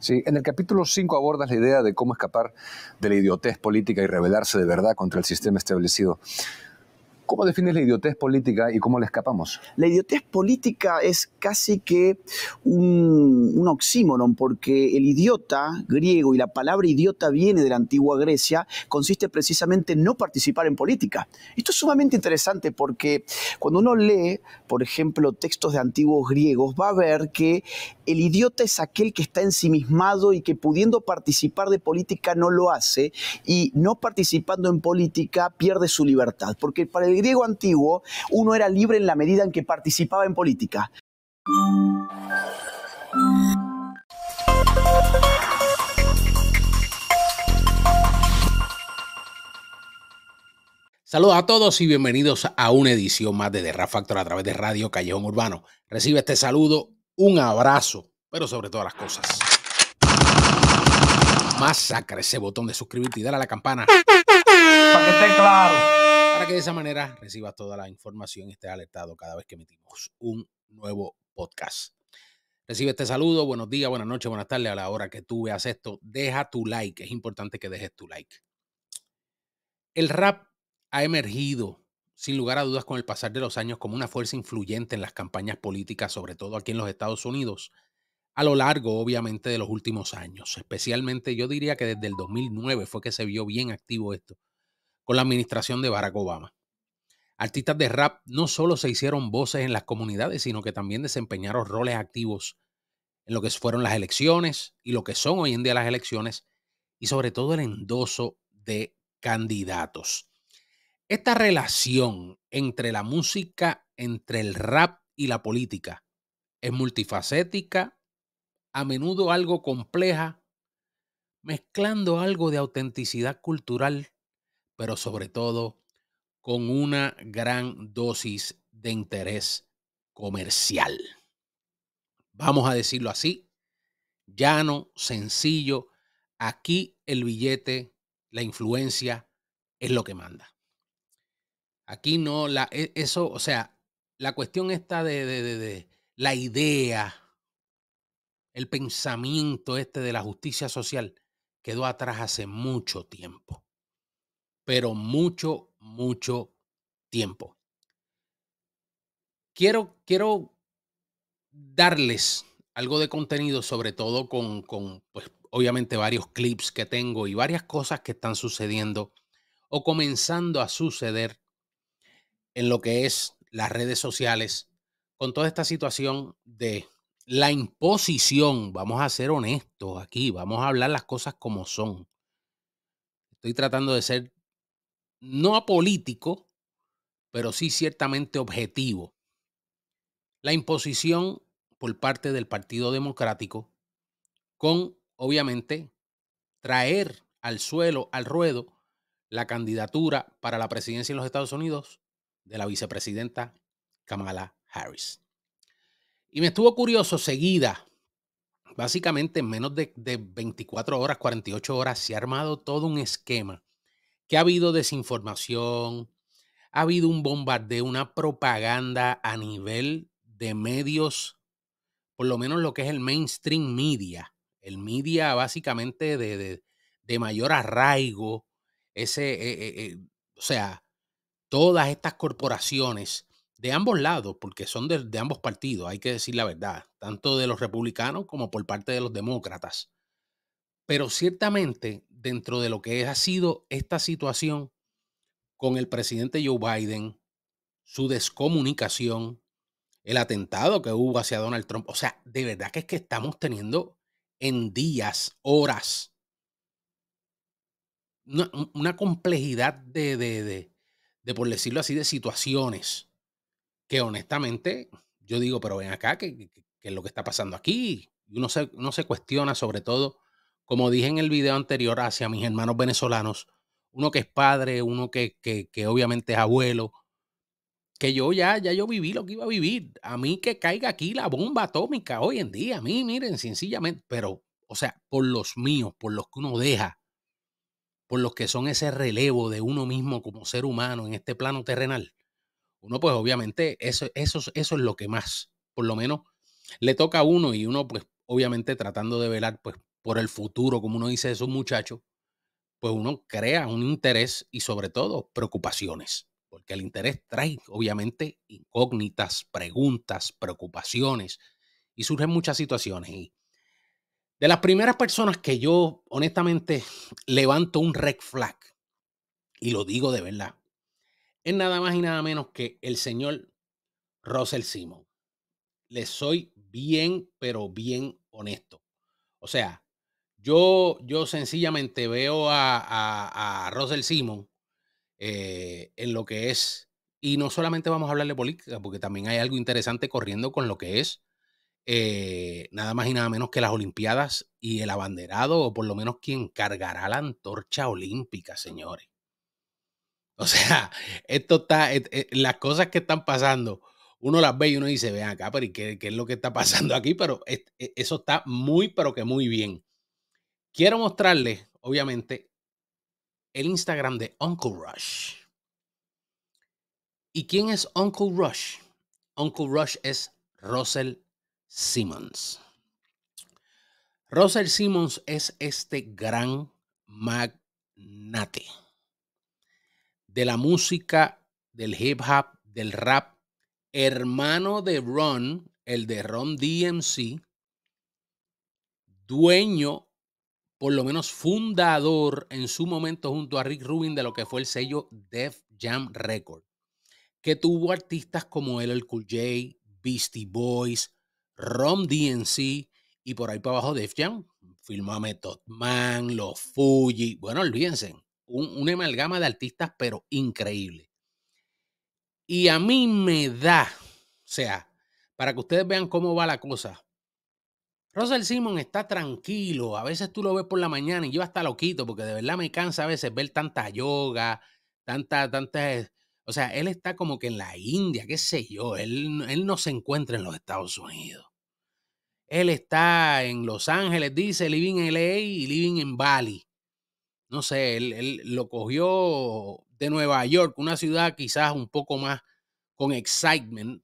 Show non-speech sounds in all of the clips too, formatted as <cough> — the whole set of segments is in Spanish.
Sí, en el capítulo 5 abordas la idea de cómo escapar de la idiotez política y rebelarse de verdad contra el sistema establecido. ¿Cómo defines la idiotez política y cómo la escapamos? La idiotez política es casi que un, un oxímoron, porque el idiota griego y la palabra idiota viene de la antigua Grecia, consiste precisamente en no participar en política. Esto es sumamente interesante porque cuando uno lee, por ejemplo, textos de antiguos griegos, va a ver que el idiota es aquel que está ensimismado y que pudiendo participar de política no lo hace, y no participando en política pierde su libertad, porque para el griego antiguo, uno era libre en la medida en que participaba en política. Saludos a todos y bienvenidos a una edición más de The Rap Factor a través de Radio Callejón Urbano. Recibe este saludo, un abrazo, pero sobre todas las cosas. masacre ese botón de suscribirte y dar a la campana. Para que esté claro para que de esa manera recibas toda la información y estés alertado cada vez que emitimos un nuevo podcast. Recibe este saludo, buenos días, buenas noches, buenas tardes a la hora que tú veas esto. Deja tu like, es importante que dejes tu like. El rap ha emergido, sin lugar a dudas, con el pasar de los años como una fuerza influyente en las campañas políticas, sobre todo aquí en los Estados Unidos, a lo largo, obviamente, de los últimos años. Especialmente, yo diría que desde el 2009 fue que se vio bien activo esto con la administración de Barack Obama. Artistas de rap no solo se hicieron voces en las comunidades, sino que también desempeñaron roles activos en lo que fueron las elecciones y lo que son hoy en día las elecciones, y sobre todo el endoso de candidatos. Esta relación entre la música, entre el rap y la política es multifacética, a menudo algo compleja, mezclando algo de autenticidad cultural pero sobre todo con una gran dosis de interés comercial. Vamos a decirlo así, llano, sencillo, aquí el billete, la influencia es lo que manda. Aquí no, la, e, eso, o sea, la cuestión está de, de, la idea, el pensamiento este de la justicia social quedó atrás hace mucho tiempo pero mucho, mucho tiempo. Quiero, quiero darles algo de contenido, sobre todo con, con pues, obviamente varios clips que tengo y varias cosas que están sucediendo o comenzando a suceder en lo que es las redes sociales con toda esta situación de la imposición, vamos a ser honestos aquí, vamos a hablar las cosas como son. Estoy tratando de ser no apolítico, pero sí ciertamente objetivo. La imposición por parte del Partido Democrático con, obviamente, traer al suelo, al ruedo, la candidatura para la presidencia en los Estados Unidos de la vicepresidenta Kamala Harris. Y me estuvo curioso seguida, básicamente en menos de, de 24 horas, 48 horas, se ha armado todo un esquema que ha habido desinformación, ha habido un bombardeo, una propaganda a nivel de medios, por lo menos lo que es el mainstream media, el media básicamente de, de, mayor arraigo, ese, eh, eh, eh, o sea, todas estas corporaciones de ambos lados, porque son de, ambos partidos, hay que decir la verdad, tanto de los republicanos como por parte de los demócratas, pero ciertamente, dentro de lo que ha sido esta situación con el presidente Joe Biden, su descomunicación, el atentado que hubo hacia Donald Trump, o sea, de verdad que es que estamos teniendo en días, horas, una, complejidad de, de, de, de, por decirlo así, de situaciones que honestamente yo digo, pero ven acá, que, es lo que está pasando aquí? uno se, uno se cuestiona sobre todo como dije en el video anterior, hacia mis hermanos venezolanos, uno que es padre, uno que, que, que obviamente es abuelo, que yo ya, ya yo viví lo que iba a vivir. A mí que caiga aquí la bomba atómica hoy en día, a mí, miren, sencillamente, pero, o sea, por los míos, por los que uno deja, por los que son ese relevo de uno mismo como ser humano en este plano terrenal, uno pues obviamente eso, eso, eso es lo que más, por lo menos, le toca a uno y uno pues obviamente tratando de velar pues por el futuro, como uno dice de esos muchachos, pues uno crea un interés y sobre todo preocupaciones, porque el interés trae obviamente incógnitas, preguntas, preocupaciones y surgen muchas situaciones. Y de las primeras personas que yo honestamente levanto un red flag, y lo digo de verdad, es nada más y nada menos que el señor Russell Simon. Le soy bien, pero bien honesto. O sea, yo, yo sencillamente veo a, a, Simon eh, en lo que es, y no solamente vamos a hablar de política, porque también hay algo interesante corriendo con lo que es eh, nada más y nada menos que las Olimpiadas y el abanderado, o por lo menos quien cargará la antorcha olímpica, señores. O <laughs> sea, esto está, eh, las cosas que están pasando, uno las ve y uno dice, vean acá, pero qué, es lo que está pasando aquí? Pero este, e, eso está muy, pero que muy bien. Quiero mostrarle, obviamente, el Instagram de Uncle Rush. ¿Y quién es Uncle Rush? Uncle Rush es Russell Simmons. Russell Simmons es este gran magnate de la música, del hip hop, del rap, hermano de Ron, el de Ron DMC, dueño por lo menos fundador en su momento junto a Rick Rubin de lo que fue el sello Def Jam Record, que tuvo artistas como el Cool J, Beastie Boys, Rom DNC y por ahí para abajo Def Jam, a Method Man, Los Fuji, bueno, olvídense, un, una amalgama de artistas pero increíble. Y a mí me da, o sea, para que ustedes vean cómo va la cosa, Russell Simon está tranquilo. A veces tú lo ves por la mañana y yo hasta lo quito porque de verdad me cansa a veces ver tanta yoga, tanta, tanta. O sea, él está como que en la India, qué sé yo. Él, él no se encuentra en los Estados Unidos. Él está en Los Ángeles, dice, living in LA y living en Bali. No sé, él, él lo cogió de Nueva York, una ciudad quizás un poco más con excitement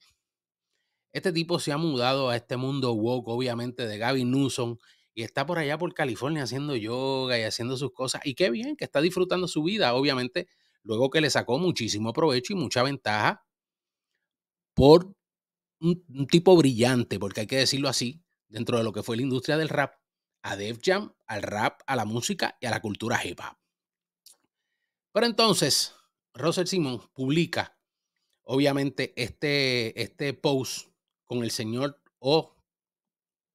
este tipo se ha mudado a este mundo woke, obviamente, de Gavin Newsom y está por allá por California haciendo yoga y haciendo sus cosas. Y qué bien que está disfrutando su vida, obviamente, luego que le sacó muchísimo provecho y mucha ventaja por un, tipo brillante, porque hay que decirlo así, dentro de lo que fue la industria del rap, a Def Jam, al rap, a la música y a la cultura hip hop. Pero entonces, Russell Simmons publica, obviamente, este, este post con el señor O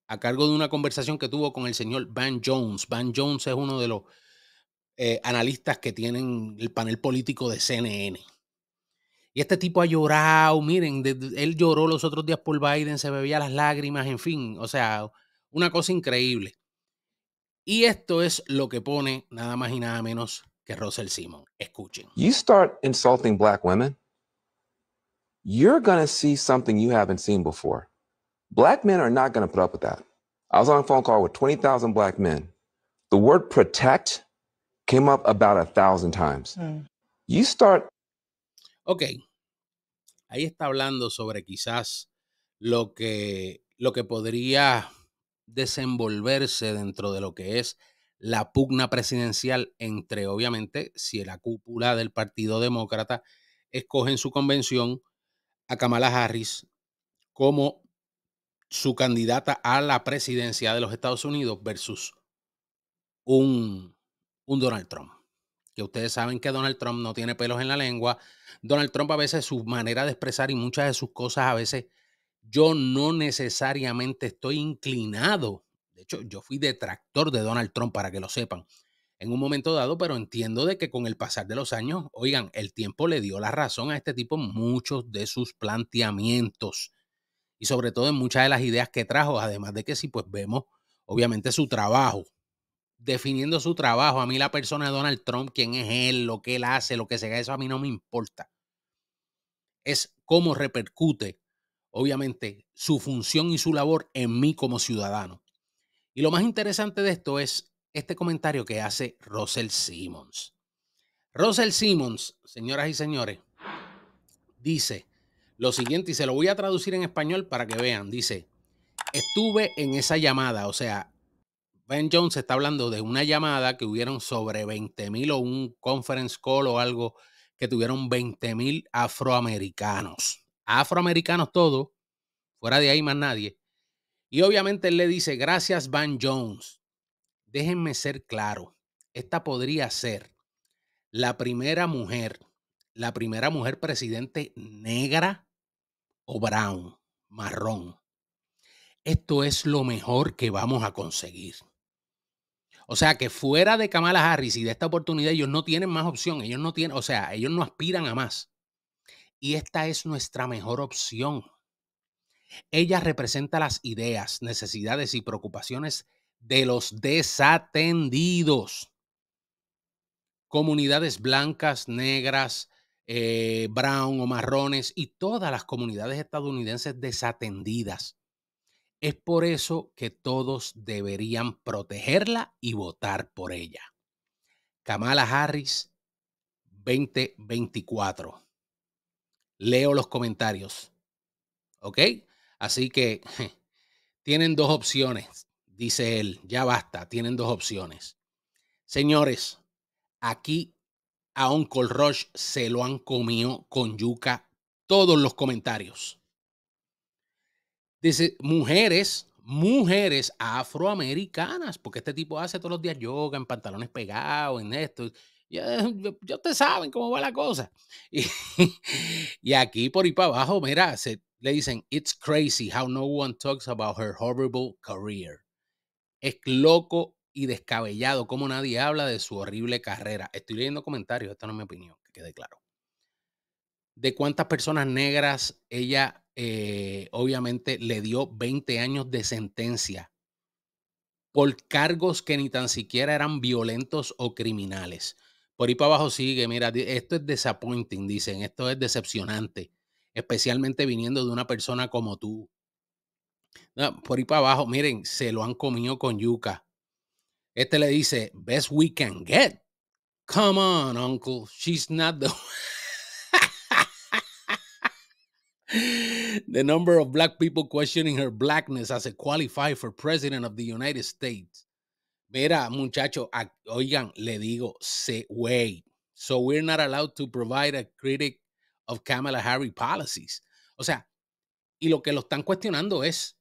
a cargo de una conversación que tuvo con el señor Van Jones. Van Jones es uno de los eh, analistas que tienen el panel político de CNN. Y este tipo ha llorado, miren, él lloró los otros días por Biden, se bebía las lágrimas, en fin, o sea, una cosa increíble. Y esto es lo que pone nada más y nada menos que Russell Simon. Escuchen. You start insulting black women. you're going to see something you haven't seen before. Black men are not going to put up with that. I was on a phone call with 20,000 black men. The word protect came up about a thousand times. Mm. You start. Ok. Ahí está hablando sobre quizás lo que, lo que podría desenvolverse dentro de lo que es la pugna presidencial entre, obviamente, si la cúpula del Partido Demócrata escoge en su convención a Kamala Harris como su candidata a la presidencia de los Estados Unidos versus un, un Donald Trump. Que ustedes saben que Donald Trump no tiene pelos en la lengua. Donald Trump a veces su manera de expresar y muchas de sus cosas a veces yo no necesariamente estoy inclinado. De hecho, yo fui detractor de Donald Trump para que lo sepan en un momento dado, pero entiendo de que con el pasar de los años, oigan, el tiempo le dio la razón a este tipo en muchos de sus planteamientos y sobre todo en muchas de las ideas que trajo, además de que si pues vemos obviamente su trabajo, definiendo su trabajo, a mí la persona de Donald Trump, quién es él, lo que él hace, lo que sea. eso a mí no me importa. Es cómo repercute obviamente su función y su labor en mí como ciudadano. Y lo más interesante de esto es este comentario que hace Russell Simmons. Russell Simmons, señoras y señores, dice lo siguiente y se lo voy a traducir en español para que vean. Dice, estuve en esa llamada, o sea, Ben Jones está hablando de una llamada que hubieron sobre 20 mil o un conference call o algo que tuvieron 20 mil afroamericanos. Afroamericanos todos, fuera de ahí más nadie. Y obviamente él le dice, gracias Van Jones, déjenme ser claro, esta podría ser la primera mujer, la primera mujer presidente negra o brown, marrón. Esto es lo mejor que vamos a conseguir. O sea que fuera de Kamala Harris y de esta oportunidad, ellos no tienen más opción. Ellos no tienen, o sea, ellos no aspiran a más. Y esta es nuestra mejor opción. Ella representa las ideas, necesidades y preocupaciones de los desatendidos. Comunidades blancas, negras, eh, brown o marrones y todas las comunidades estadounidenses desatendidas. Es por eso que todos deberían protegerla y votar por ella. Kamala Harris 2024. Leo los comentarios. ¿Ok? Así que <laughs> tienen dos opciones dice él, ya basta, tienen dos opciones. Señores, aquí a Uncle Rush se lo han comido con yuca todos los comentarios. Dice, mujeres, mujeres afroamericanas, porque este tipo hace todos los días yoga en pantalones pegados, en esto. Eh, ya, te saben cómo va la cosa. <laughs> Y, aquí por ahí para abajo, mira, se, le dicen, it's crazy how no one talks about her horrible career. Es loco y descabellado como nadie habla de su horrible carrera. Estoy leyendo comentarios, esta no es mi opinión, que quede claro. De cuántas personas negras ella eh, obviamente le dio 20 años de sentencia por cargos que ni tan siquiera eran violentos o criminales. Por ahí para abajo sigue, mira, esto es disappointing, dicen, esto es decepcionante, especialmente viniendo de una persona como tú, por ahí para abajo, miren, se lo han comido con yuca. Este le dice, best we can get. Come on, uncle. She's not the... <laughs> the number of black people questioning her blackness as a qualified for president of the United States. Mira, muchacho, oigan, le digo, se So we're not allowed to provide a critic of Kamala Harris policies. O sea, y lo que lo están cuestionando es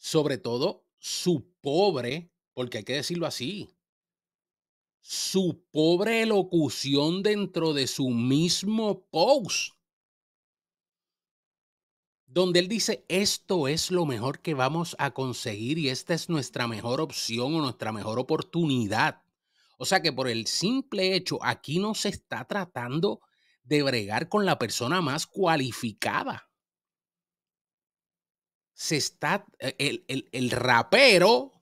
sobre todo su pobre, porque hay que decirlo así, su pobre elocución dentro de su mismo post, donde él dice, esto es lo mejor que vamos a conseguir y esta es nuestra mejor opción o nuestra mejor oportunidad. O sea que por el simple hecho, aquí no se está tratando de bregar con la persona más cualificada se está, eh, el, rapero,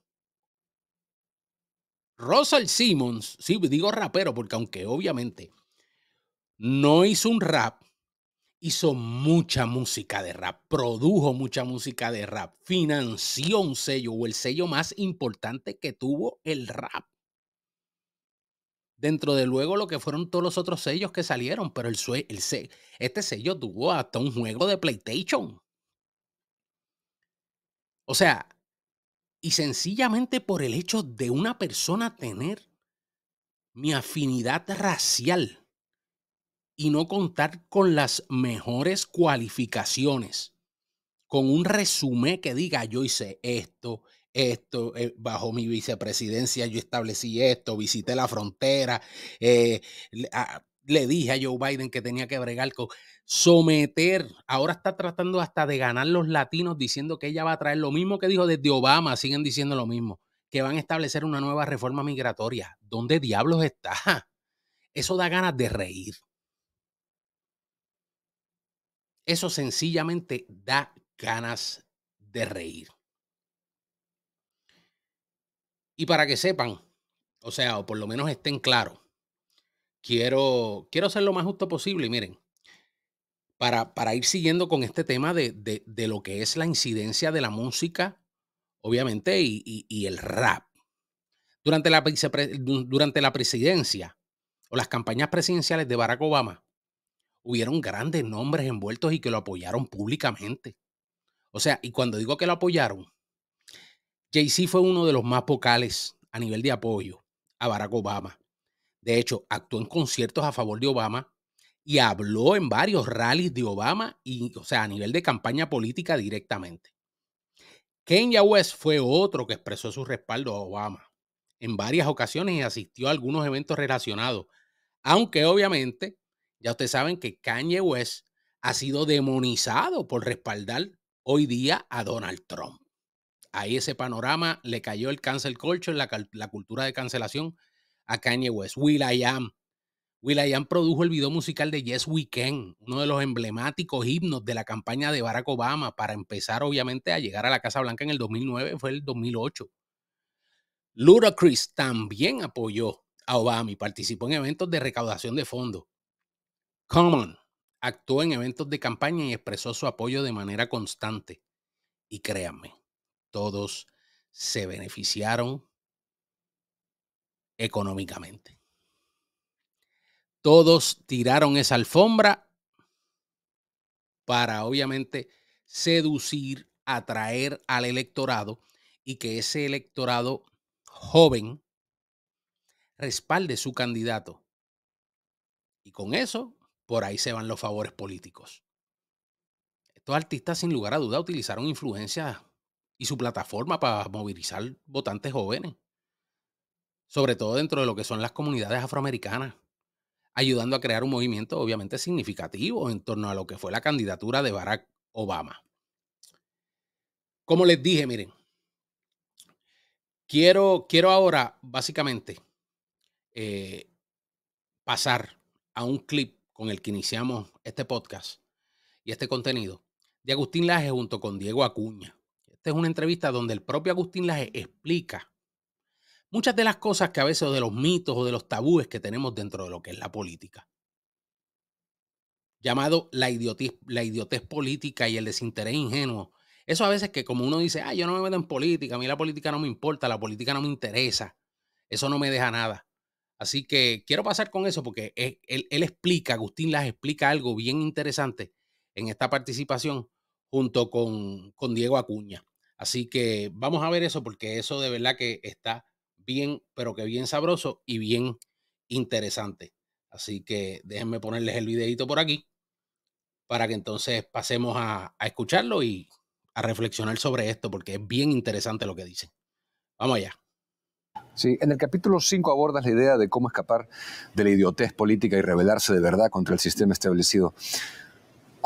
Russell Simmons, sí, pues, digo rapero porque aunque obviamente no hizo un rap, hizo mucha música de rap, produjo mucha música de rap, financió un sello o el sello más importante que tuvo el rap. Dentro de luego lo que fueron todos los otros sellos que salieron, pero el, el, este sello tuvo hasta un juego de PlayStation. O sea, y sencillamente por el hecho de una persona tener mi afinidad racial y no contar con las mejores cualificaciones, con un resumen que diga yo hice esto, esto, eh, bajo mi vicepresidencia yo establecí esto, visité la frontera, eh, ah, le dije a Joe Biden que tenía que bregar con someter. Ahora está tratando hasta de ganar los latinos diciendo que ella va a traer lo mismo que dijo desde Obama. Siguen diciendo lo mismo, que van a establecer una nueva reforma migratoria. ¿Dónde diablos está? Eso da ganas de reír. Eso sencillamente da ganas de reír. Y para que sepan, o sea, o por lo menos estén claros, quiero, quiero ser lo más justo posible. miren, para, ir siguiendo con este tema de, de, de, lo que es la incidencia de la música, obviamente, y, el rap. Durante la, durante la presidencia o las campañas presidenciales de Barack Obama, hubieron grandes nombres envueltos y que lo apoyaron públicamente. O sea, y cuando digo que lo apoyaron, Jay-Z fue uno de los más vocales a nivel de apoyo a Barack Obama. De hecho, actuó en conciertos a favor de Obama y habló en varios rallies de Obama, y, o sea, a nivel de campaña política directamente. Kenya West fue otro que expresó su respaldo a Obama en varias ocasiones y asistió a algunos eventos relacionados. Aunque obviamente, ya ustedes saben que Kanye West ha sido demonizado por respaldar hoy día a Donald Trump. Ahí ese panorama le cayó el cancel culture, la cultura de cancelación a Kanye West. Will I Am. Will I Am produjo el video musical de Yes We Can, uno de los emblemáticos himnos de la campaña de Barack Obama para empezar, obviamente, a llegar a la Casa Blanca en el 2009, fue el 2008. Ludacris también apoyó a Obama y participó en eventos de recaudación de fondos. Common actuó en eventos de campaña y expresó su apoyo de manera constante. Y créanme, todos se beneficiaron económicamente. Todos tiraron esa alfombra para obviamente seducir, atraer al electorado y que ese electorado joven respalde su candidato. Y con eso, por ahí se van los favores políticos. Estos artistas, sin lugar a duda, utilizaron influencia y su plataforma para movilizar votantes jóvenes sobre todo dentro de lo que son las comunidades afroamericanas, ayudando a crear un movimiento obviamente significativo en torno a lo que fue la candidatura de Barack Obama. Como les dije, miren, quiero, quiero ahora básicamente eh, pasar a un clip con el que iniciamos este podcast y este contenido de Agustín Laje junto con Diego Acuña. Esta es una entrevista donde el propio Agustín Laje explica muchas de las cosas que a veces, o de los mitos o de los tabúes que tenemos dentro de lo que es la política. Llamado la idiotez, la idiotez política y el desinterés ingenuo. Eso a veces que como uno dice, ah, yo no me meto en política, a mí la política no me importa, la política no me interesa, eso no me deja nada. Así que quiero pasar con eso porque él, explica, Agustín Las explica algo bien interesante en esta participación junto con, con Diego Acuña. Así que vamos a ver eso porque eso de verdad que está bien, pero que bien sabroso y bien interesante. Así que déjenme ponerles el videito por aquí para que entonces pasemos a, escucharlo y a reflexionar sobre esto, porque es bien interesante lo que dicen. Vamos allá. Sí, en el capítulo 5 abordas la idea de cómo escapar de la idiotez política y rebelarse de verdad contra el sistema establecido.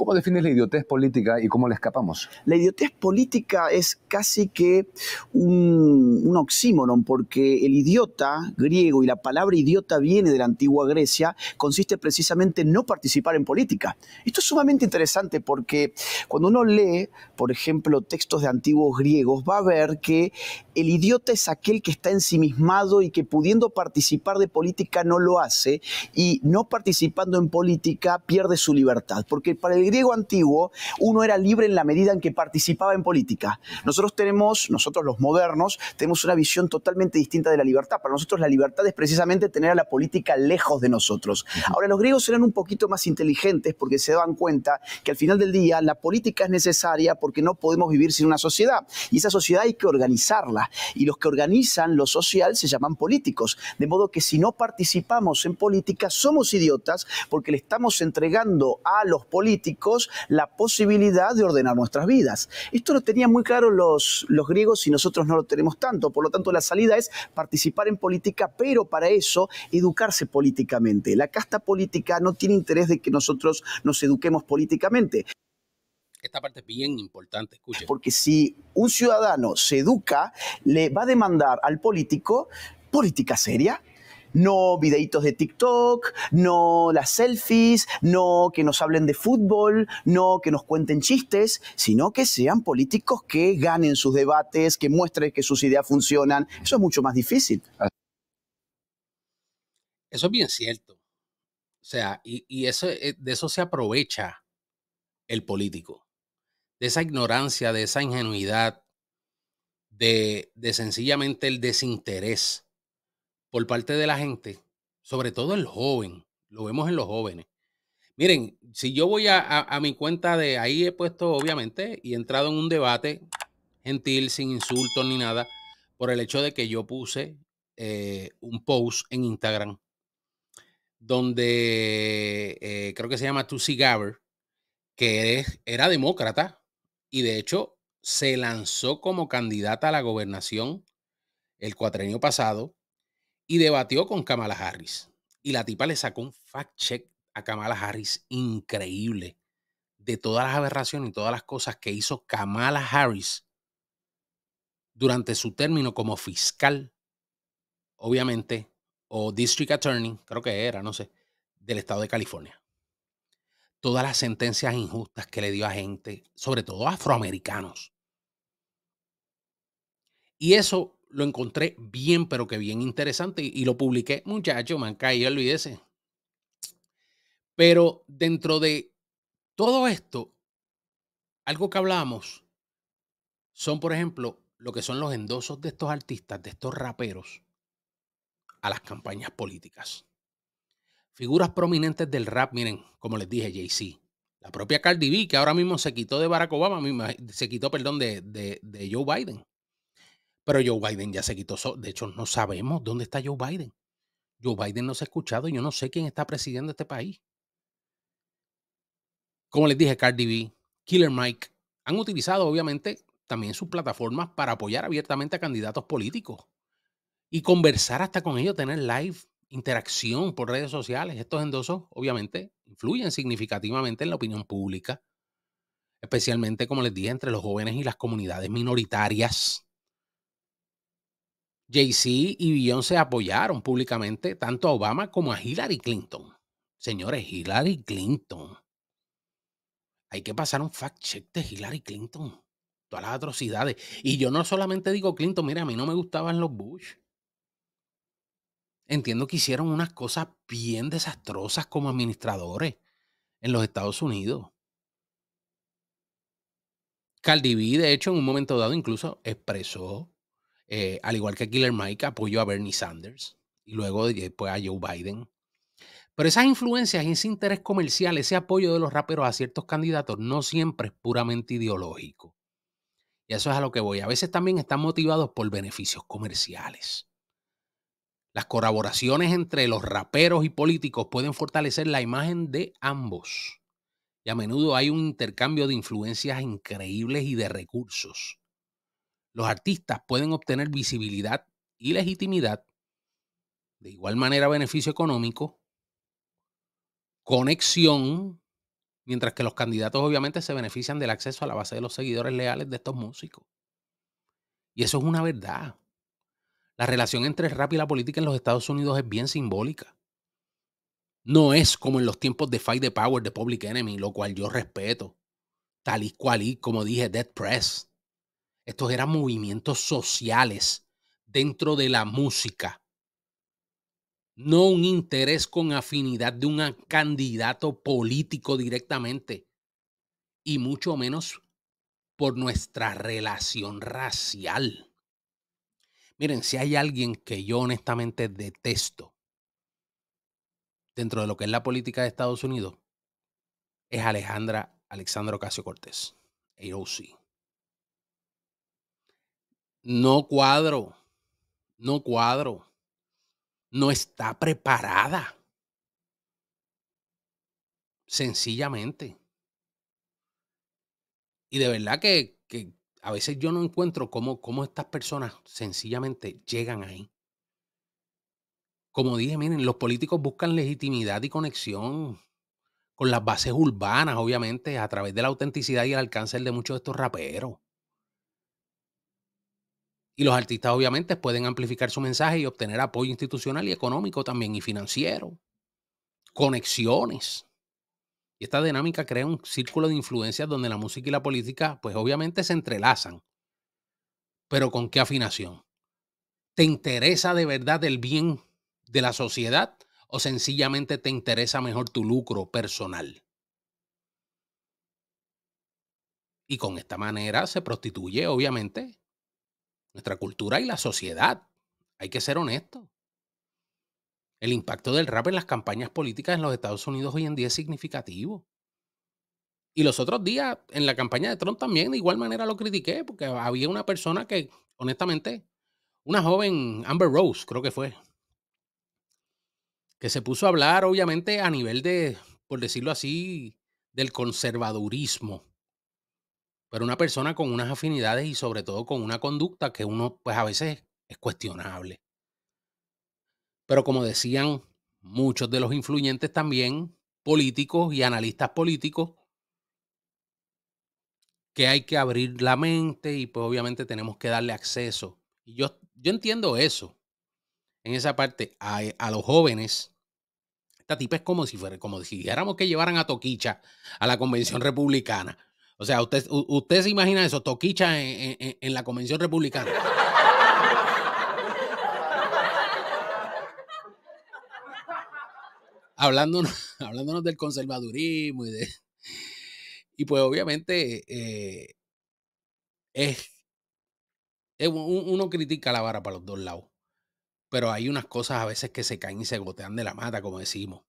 ¿Cómo defines la idiotez política y cómo la escapamos? La idiotez política es casi que un, un oxímoron, porque el idiota griego y la palabra idiota viene de la antigua Grecia, consiste precisamente en no participar en política. Esto es sumamente interesante porque cuando uno lee, por ejemplo, textos de antiguos griegos, va a ver que el idiota es aquel que está ensimismado y que pudiendo participar de política no lo hace y no participando en política pierde su libertad, porque para el griego antiguo uno era libre en la medida en que participaba en política. Nosotros tenemos, nosotros los modernos, tenemos una visión totalmente distinta de la libertad. Para nosotros la libertad es precisamente tener a la política lejos de nosotros. Ahora, los griegos eran un poquito más inteligentes porque se daban cuenta que al final del día la política es necesaria porque no podemos vivir sin una sociedad. Y esa sociedad hay que organizarla. Y los que organizan lo social se llaman políticos. De modo que si no participamos en política, somos idiotas porque le estamos entregando a los políticos la posibilidad de ordenar nuestras vidas. Esto lo tenían muy claro los, los griegos y nosotros no lo tenemos tanto. Por lo tanto, la salida es participar en política, pero para eso educarse políticamente. La casta política no tiene interés de que nosotros nos eduquemos políticamente. Esta parte es bien importante, escuche. Porque si un ciudadano se educa, le va a demandar al político política seria, no videitos de TikTok, no las selfies, no que nos hablen de fútbol, no que nos cuenten chistes, sino que sean políticos que ganen sus debates, que muestren que sus ideas funcionan. Eso es mucho más difícil. Eso es bien cierto. O sea, y, eso, eh, de eso se aprovecha el político, de esa ignorancia, de esa ingenuidad, de sencillamente el desinterés por parte de la gente, sobre todo el joven, lo vemos en los jóvenes. Miren, si yo voy a, mi cuenta de ahí he puesto, obviamente, y he entrado en un debate gentil, sin insultos ni nada, por el hecho de que yo puse eh, un post en Instagram donde eh, creo que se llama Tusi Gaver, que era demócrata y de hecho se lanzó como candidata a la gobernación el cuatrenio pasado y debatió con Kamala Harris. Y la tipa le sacó un fact check a Kamala Harris increíble de todas las aberraciones y todas las cosas que hizo Kamala Harris durante su término como fiscal, obviamente, o district attorney, creo que era, no sé, del estado de California. Todas las sentencias injustas que le dio a gente, sobre todo afroamericanos. Y eso lo encontré bien, pero que bien interesante y, lo publiqué. Muchacho, man, y olvídese. Pero dentro de todo esto, algo que hablamos son, por ejemplo, lo que son los endosos de estos artistas, de estos raperos, a las campañas políticas. Figuras prominentes del rap, miren, como les dije, Jay-Z, la propia Cardi B, que ahora mismo se quitó de Barack Obama, se quitó, perdón, de Joe Biden. Pero Joe Biden ya se quitó. de hecho, no sabemos dónde está Joe Biden. Joe Biden no se ha escuchado. y Yo no sé quién está presidiendo este país. Como les dije, Cardi B, Killer Mike, han utilizado obviamente también sus plataformas para apoyar abiertamente a candidatos políticos y conversar hasta con ellos, tener live, interacción por redes sociales. Estos endosos obviamente influyen significativamente en la opinión pública, especialmente, como les dije, entre los jóvenes y las comunidades minoritarias. Jay-Z y Beyoncé apoyaron públicamente tanto a Obama como a Hillary Clinton. Señores, Hillary Clinton. Hay que pasar un fact-check de Hillary Clinton. Todas las atrocidades. Y yo no solamente digo Clinton, mira, a mí no me gustaban los Bush. Entiendo que hicieron unas cosas bien desastrosas como administradores en los Estados Unidos. Caldiví, de hecho, en un momento dado incluso expresó eh, al igual que Killer Mike, apoyó a Bernie Sanders y luego después a Joe Biden. Pero esas influencias, y ese interés comercial, ese apoyo de los raperos a ciertos candidatos no siempre es puramente ideológico. Y eso es a lo que voy. A veces también están motivados por beneficios comerciales. Las colaboraciones entre los raperos y políticos pueden fortalecer la imagen de ambos. Y a menudo hay un intercambio de influencias increíbles y de recursos los artistas pueden obtener visibilidad y legitimidad, de igual manera beneficio económico, conexión, mientras que los candidatos obviamente se benefician del acceso a la base de los seguidores leales de estos músicos. Y eso es una verdad. La relación entre rap y la política en los Estados Unidos es bien simbólica. No es como en los tiempos de Fight the Power de Public Enemy, lo cual yo respeto. Tal y cual y, como dije, Dead Press, estos eran movimientos sociales dentro de la música. No un interés con afinidad de un candidato político directamente. Y mucho menos por nuestra relación racial. Miren, si hay alguien que yo honestamente detesto dentro de lo que es la política de Estados Unidos, es Alejandra Alexandra Ocasio Cortés, AOC. No cuadro, no cuadro, no está preparada. Sencillamente. Y de verdad que, a veces yo no encuentro cómo, cómo estas personas sencillamente llegan ahí. Como dije, miren, los políticos buscan legitimidad y conexión con las bases urbanas, obviamente, a través de la autenticidad y el alcance de muchos de estos raperos. Y los artistas obviamente pueden amplificar su mensaje y obtener apoyo institucional y económico también y financiero. Conexiones. Y esta dinámica crea un círculo de influencias donde la música y la política pues obviamente se entrelazan. Pero ¿con qué afinación? ¿Te interesa de verdad el bien de la sociedad o sencillamente te interesa mejor tu lucro personal? Y con esta manera se prostituye obviamente nuestra cultura y la sociedad. Hay que ser honesto El impacto del rap en las campañas políticas en los Estados Unidos hoy en día es significativo. Y los otros días, en la campaña de Trump también, de igual manera lo critiqué, porque había una persona que, honestamente, una joven, Amber Rose, creo que fue, que se puso a hablar, obviamente, a nivel de, por decirlo así, del conservadurismo pero una persona con unas afinidades y sobre todo con una conducta que uno pues a veces es cuestionable. Pero como decían muchos de los influyentes también, políticos y analistas políticos, que hay que abrir la mente y pues obviamente tenemos que darle acceso. Y yo, yo entiendo eso. En esa parte, a, a los jóvenes, esta tipa es como si fuera, como si dijéramos que llevaran a Toquicha a la convención republicana. O sea, usted, se imagina eso, Toquicha en, la Convención Republicana. hablándonos, <laughs> hablándonos del conservadurismo y de... Y pues obviamente eh, es, es, uno critica la vara para los dos lados, pero hay unas cosas a veces que se caen y se gotean de la mata, como decimos.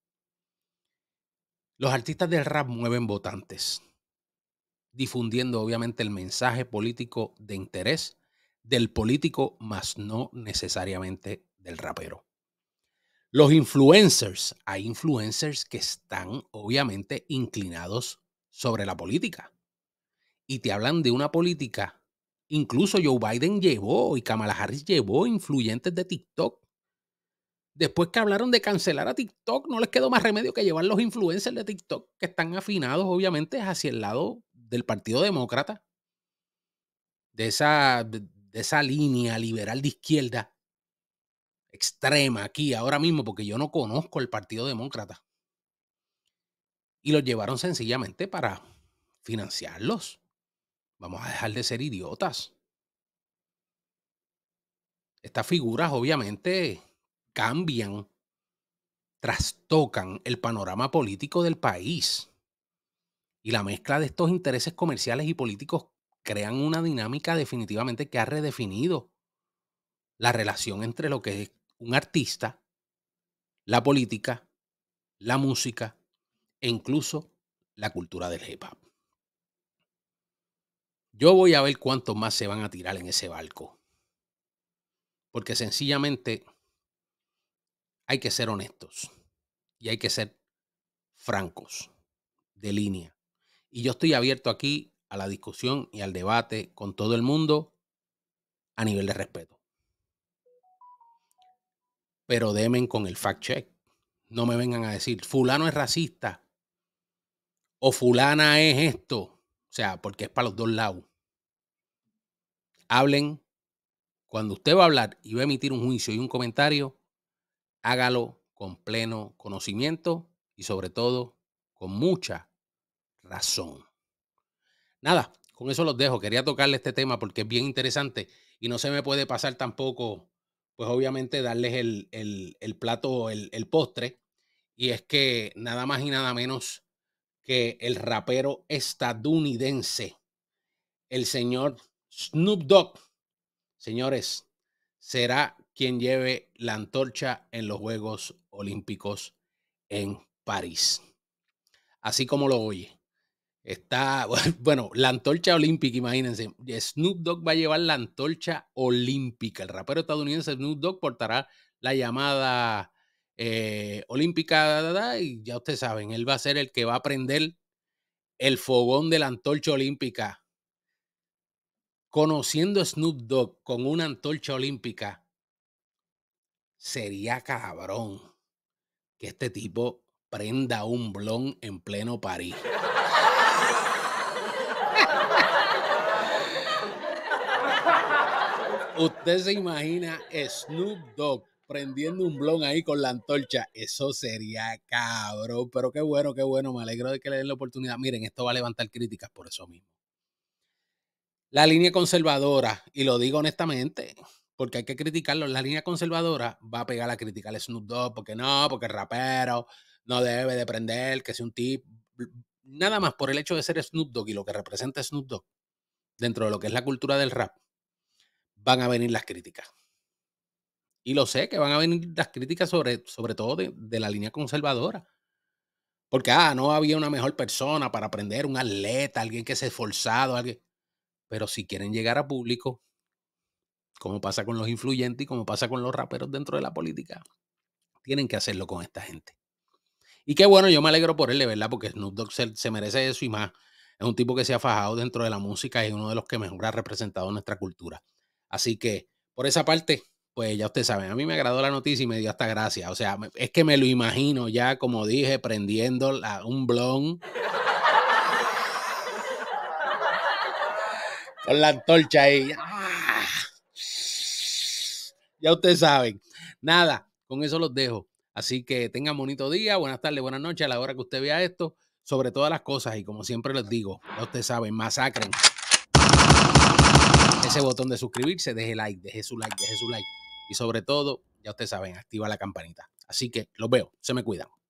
Los artistas del rap mueven votantes difundiendo obviamente el mensaje político de interés del político, más no necesariamente del rapero. Los influencers, hay influencers que están obviamente inclinados sobre la política y te hablan de una política. Incluso Joe Biden llevó y Kamala Harris llevó influyentes de TikTok. Después que hablaron de cancelar a TikTok, no les quedó más remedio que llevar los influencers de TikTok que están afinados obviamente hacia el lado del Partido Demócrata, de esa, de, esa línea liberal de izquierda extrema aquí ahora mismo, porque yo no conozco el Partido Demócrata. Y los llevaron sencillamente para financiarlos. Vamos a dejar de ser idiotas. Estas figuras obviamente cambian, trastocan el panorama político del país. Y la mezcla de estos intereses comerciales y políticos crean una dinámica definitivamente que ha redefinido la relación entre lo que es un artista, la política, la música e incluso la cultura del hip hop. Yo voy a ver cuántos más se van a tirar en ese barco. Porque sencillamente hay que ser honestos y hay que ser francos, de línea. Y yo estoy abierto aquí a la discusión y al debate con todo el mundo a nivel de respeto. Pero demen con el fact check. No me vengan a decir, fulano es racista o fulana es esto. O sea, porque es para los dos lados. Hablen. Cuando usted va a hablar y va a emitir un juicio y un comentario, hágalo con pleno conocimiento y sobre todo con mucha razón. Nada, con eso los dejo. Quería tocarle este tema porque es bien interesante y no se me puede pasar tampoco, pues obviamente darles el, el, plato, el, el postre. Y es que nada más y nada menos que el rapero estadounidense, el señor Snoop Dogg, señores, será quien lleve la antorcha en los Juegos Olímpicos en París. Así como lo oye. Está, <laughs> bueno, la antorcha olímpica, imagínense. Eh, Snoop Dogg va a llevar la antorcha olímpica. El rapero estadounidense Snoop Dogg portará la llamada eh, olímpica y ya ustedes saben, él va a ser el que va a prender el fogón de la antorcha olímpica. Conociendo Snoop Dogg con una antorcha olímpica, sería cabrón que este tipo prenda un blon en pleno París. Usted se imagina Snoop Dogg prendiendo un blon ahí con la antorcha. Eso sería cabrón. Pero qué bueno, qué bueno. Me alegro de que le den la oportunidad. Miren, esto va a levantar críticas por eso mismo. La línea conservadora, y lo digo honestamente, porque hay que criticarlo, la línea conservadora va a pegar a criticar al Snoop Dogg, porque no, porque el rapero no debe de prender, que sea un tip. Nada más por el hecho de ser Snoop Dogg y lo que representa Snoop Dogg dentro de lo que es la cultura del rap van a venir las críticas. Y lo sé que van a venir las críticas sobre, sobre todo de, la línea conservadora. Porque, ah, no había una mejor persona para aprender, un atleta, alguien que se ha esforzado, alguien. Pero si quieren llegar a público, como pasa con los influyentes y como pasa con los raperos dentro de la política, tienen que hacerlo con esta gente. Y qué bueno, yo me alegro por él, de verdad, porque Snoop Dogg se, se, merece eso y más. Es un tipo que se ha fajado dentro de la música y es uno de los que mejor ha representado nuestra cultura. Así que por esa parte, pues ya ustedes saben, a mí me agradó la noticia y me dio hasta gracia. O sea, es que me lo imagino ya, como dije, prendiendo la, un blon. con la antorcha ahí. Ya ustedes saben. Nada, con eso los dejo. Así que tengan bonito día, buenas tardes, buenas noches, a la hora que usted vea esto, sobre todas las cosas. Y como siempre les digo, ya ustedes saben, masacren ese botón de suscribirse, deje like, deje su like, deje su like. Y sobre todo, ya ustedes saben, activa la campanita. Así que los veo, se me cuidan.